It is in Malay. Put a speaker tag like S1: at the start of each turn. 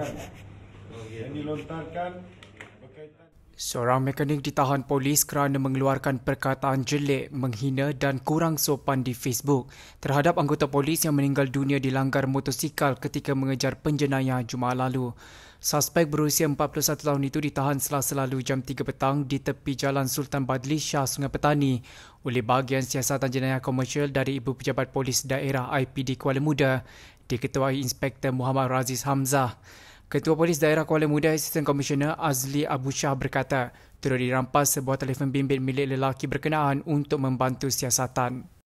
S1: dilontarkan yang dilontarkan
S2: Seorang mekanik ditahan polis kerana mengeluarkan perkataan jelek, menghina dan kurang sopan di Facebook terhadap anggota polis yang meninggal dunia di langgar motosikal ketika mengejar penjenayah Jumaat lalu. Suspek berusia 41 tahun itu ditahan selasa selalu jam 3 petang di tepi Jalan Sultan Badli Shah Sungai Petani oleh bahagian siasatan jenayah komersial dari Ibu Pejabat Polis Daerah IPD Kuala Muda diketuai Inspektor Muhammad Raziz Hamzah. Ketua Polis Daerah Kuala Muda Assistant Commissioner Azli Abu Shah berkata, turut dirampas sebuah telefon bimbit milik lelaki berkenaan untuk membantu siasatan.